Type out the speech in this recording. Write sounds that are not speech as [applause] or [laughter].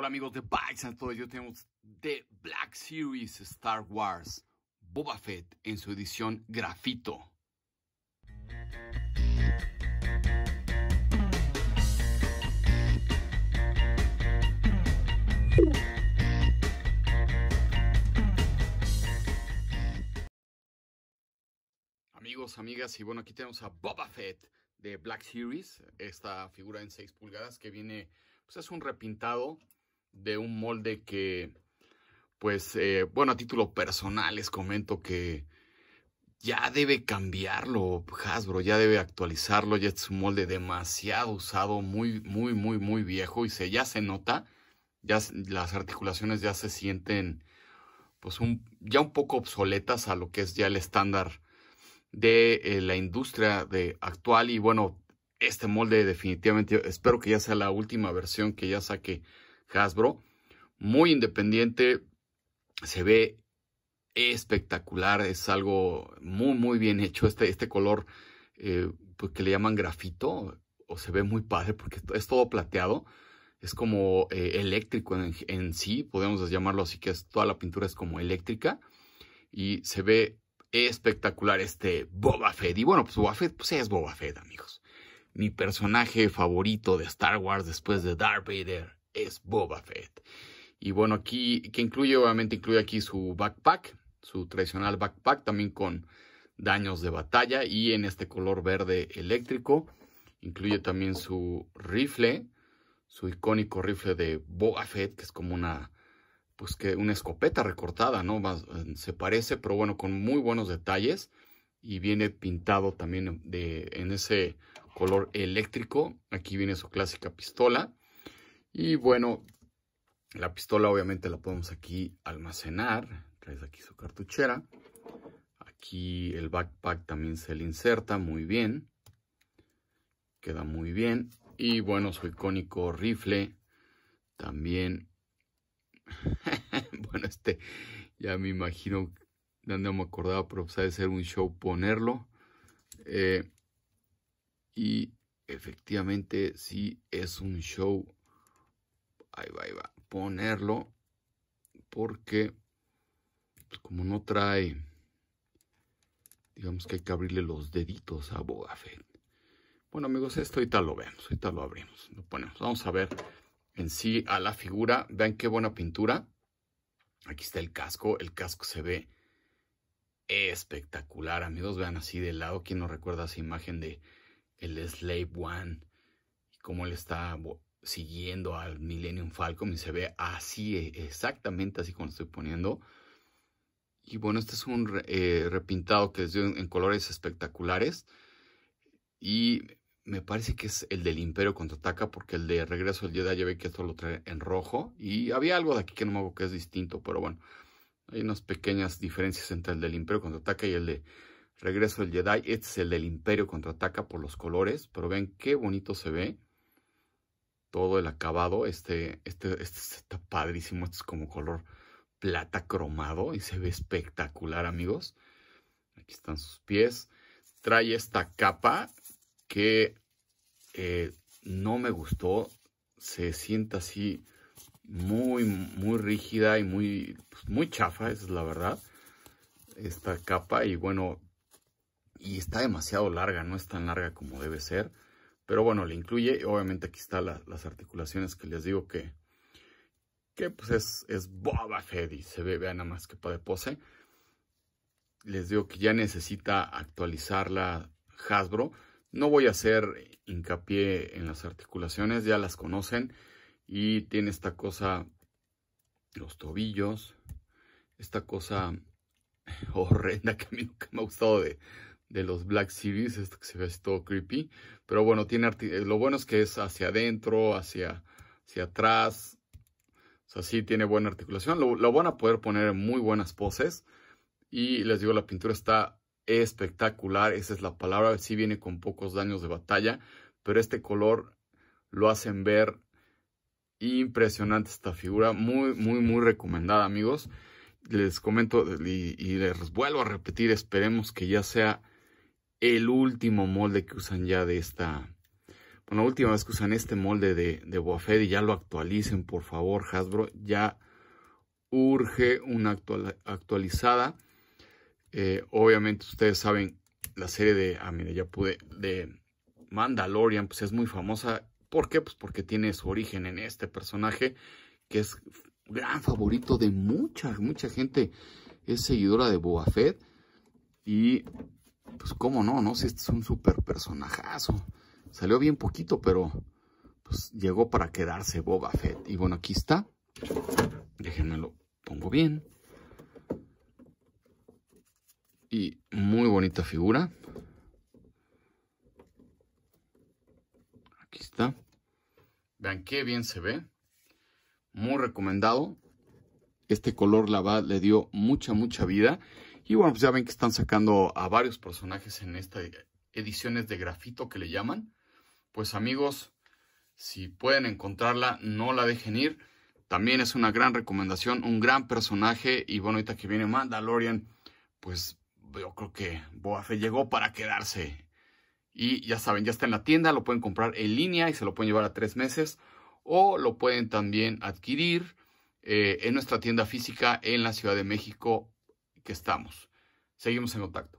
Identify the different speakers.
Speaker 1: Hola amigos de Bikes and todos, yo tenemos The Black Series Star Wars Boba Fett en su edición grafito. Amigos, amigas, y bueno, aquí tenemos a Boba Fett de Black Series, esta figura en 6 pulgadas que viene, pues es un repintado de un molde que, pues, eh, bueno, a título personal les comento que ya debe cambiarlo Hasbro, ya debe actualizarlo, ya es un molde demasiado usado, muy, muy, muy, muy viejo y se, ya se nota, ya las articulaciones ya se sienten pues un, ya un poco obsoletas a lo que es ya el estándar de eh, la industria de actual y bueno, este molde definitivamente espero que ya sea la última versión que ya saque Hasbro. Muy independiente, se ve espectacular, es algo muy, muy bien hecho. Este, este color eh, pues, que le llaman grafito, o se ve muy padre porque es todo plateado. Es como eh, eléctrico en, sí, podemos llamarlo así, que toda la pintura es como eléctrica. Y se ve espectacular este Boba Fett. Y bueno, pues Boba Fett pues es Boba Fett, amigos. Mi personaje favorito de Star Wars después de Darth Vader es Boba Fett. Y bueno, aquí, que incluye, obviamente incluye aquí su backpack, su tradicional backpack, también con daños de batalla y en este color verde eléctrico. Incluye también su rifle, su icónico rifle de Boba Fett, que es como una, pues que una escopeta recortada, ¿no? Más, eh, se parece, pero bueno, con muy buenos detalles. Y viene pintado también de, en ese color eléctrico. Aquí viene su clásica pistola. Y bueno, la pistola obviamente la podemos aquí almacenar. Traes aquí su cartuchera. Aquí el backpack también se le inserta muy bien. Queda muy bien. Y bueno, su icónico rifle también. [laughs] bueno, este ya me imagino, no me acordaba, pero sabe pues ser un show ponerlo. Eh, y efectivamente sí es un show ahí va, ahí va, ponerlo porque pues, como no trae, digamos que hay que abrirle los deditos a Bogafet. Bueno amigos, esto ahorita lo vemos, ahorita lo abrimos, lo ponemos. Vamos a ver en sí a la figura, vean qué buena pintura. Aquí está el casco, el casco se ve espectacular amigos, vean así de lado, ¿quién no recuerda esa imagen de el Slave One? Y cómo le está siguiendo al Millennium Falcon y se ve así, eh, exactamente así como lo estoy poniendo. Y bueno, este es un eh, repintado que les dio en, colores espectaculares. Y me parece que es el del Imperio contraataca, porque el de Regreso del Jedi ya ve que esto lo trae en rojo. Y había algo de aquí que no me hago que es distinto, pero bueno. Hay unas pequeñas diferencias entre el del Imperio contraataca y el de Regreso del Jedi. Este es el del Imperio contraataca por los colores, pero ven qué bonito se ve todo el acabado. Este, este, este está padrísimo. Este es como color plata cromado y se ve espectacular, amigos. Aquí están sus pies. Trae esta capa que eh, no me gustó. Se siente así muy, muy rígida y muy, pues, muy chafa, esa es la verdad. Esta capa y bueno, y está demasiado larga, no es tan larga como debe ser. Pero bueno, le incluye, obviamente aquí están las articulaciones que les digo que, que pues es, es Boba Fett y se ve, vean nada más que de pose. Les digo que ya necesita actualizarla Hasbro. No voy a hacer hincapié en las articulaciones, ya las conocen. Y tiene esta cosa, los tobillos, esta cosa [laughs] horrenda que a mí nunca me ha gustado de, de los Black Series, esto que se ve todo creepy. Pero bueno, tiene eh, lo bueno es que es hacia adentro, hacia, hacia atrás. O sea, sí tiene buena articulación. Lo, van a poder poner en muy buenas poses. Y les digo, la pintura está espectacular, esa es la palabra. Sí viene con pocos daños de batalla, pero este color lo hacen ver impresionante esta figura. Muy, muy, muy recomendada, amigos les comento y, les vuelvo a repetir, esperemos que ya sea el último molde que usan ya de esta... Bueno, la última vez que usan este molde de, de Boafed y ya lo actualicen, por favor, Hasbro. Ya urge una actualizada. Eh, obviamente ustedes saben la serie de... Ah, mira, ya pude... De Mandalorian, pues es muy famosa. ¿Por qué? Pues porque tiene su origen en este personaje que es gran favorito de mucha, mucha gente. Es seguidora de Boafed y pues, cómo no, ¿no? Si este es un súper personajazo. Salió bien poquito, pero pues llegó para quedarse Boba Fett. Y bueno, aquí está. Déjenme lo pongo bien. Y muy bonita figura. Aquí está. Vean qué bien se ve. Muy recomendado. Este color la le dio mucha, mucha vida. Y bueno, pues ya ven que están sacando a varios personajes en estas ediciones de grafito que le llaman. Pues amigos, si pueden encontrarla, no la dejen ir. También es una gran recomendación, un gran personaje. Y bueno, ahorita que viene Mandalorian, pues yo creo que Boa llegó para quedarse. Y ya saben, ya está en la tienda, lo pueden comprar en línea y se lo pueden llevar a tres meses. O lo pueden también adquirir eh, en nuestra tienda física en la Ciudad de México que estamos. Seguimos en contacto.